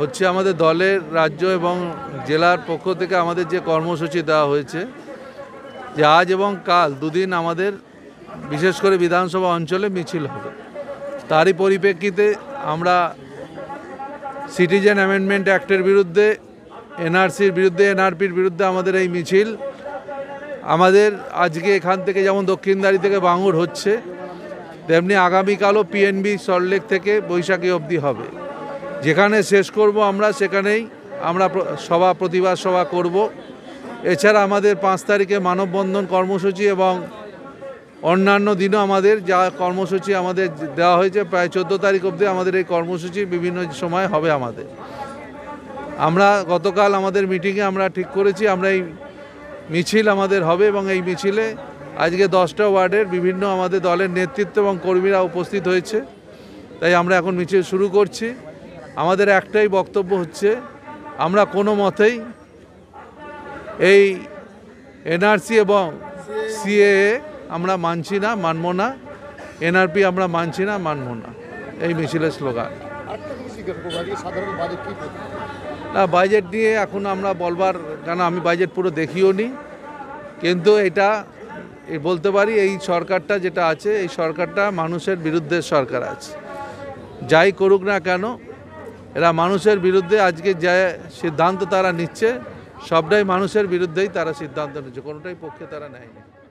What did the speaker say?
হচ্ছে আমাদের দলের রাজ্য এবং জেলার পক্ষ থেকে আমাদের যে কর্মসূচি দেওয়া হয়েছে যে আজ এবং কাল দুদিন আমাদের বিশেষ করে বিধানসভা অঞ্চলে মিছিল হবে তারই পরিপ্রেক্ষিতে আমরা সিটিজেন অ্যামেন্ডমেন্ট অ্যাক্টের বিরুদ্ধে এনআরসির বিরুদ্ধে এনআরপির বিরুদ্ধে আমাদের এই মিছিল আমাদের আজকে এখান থেকে যেমন দক্ষিণদারি থেকে বাঙুর হচ্ছে তেমনি আগামীকালও পিএনবি সল্টলেক থেকে বৈশাখী অবধি হবে যেখানে শেষ করব আমরা সেখানেই আমরা সভা প্রতিবাদ সভা করব এছাড়া আমাদের পাঁচ তারিখে মানববন্ধন কর্মসূচি এবং অন্যান্য দিনও আমাদের যা কর্মসূচি আমাদের দেওয়া হয়েছে প্রায় চোদ্দ তারিখ অবধি আমাদের এই কর্মসূচি বিভিন্ন সময় হবে আমাদের আমরা গতকাল আমাদের মিটিংয়ে আমরা ঠিক করেছি আমরা এই মিছিল আমাদের হবে এবং এই মিছিলে আজকে দশটা ওয়ার্ডের বিভিন্ন আমাদের দলের নেতৃত্ব এবং কর্মীরা উপস্থিত হয়েছে তাই আমরা এখন মিছিল শুরু করছি আমাদের একটাই বক্তব্য হচ্ছে আমরা কোনো মতেই এই এনআরসি এবং সিএ আমরা মানছি না মানব না এনআরপি আমরা মানছি না মানব না এই মিছিলের স্লোগান না বাজেট নিয়ে এখন আমরা বলবার কেন আমি বাজেট পুরো দেখিও নি কিন্তু এটা বলতে পারি এই সরকারটা যেটা আছে এই সরকারটা মানুষের বিরুদ্ধে সরকার আছে যাই করুক না কেন এরা মানুষের বিরুদ্ধে আজকে যে সিদ্ধান্ত তারা নিচ্ছে সবটাই মানুষের বিরুদ্ধেই তারা সিদ্ধান্ত নিচ্ছে কোনোটাই পক্ষে তারা নেয়নি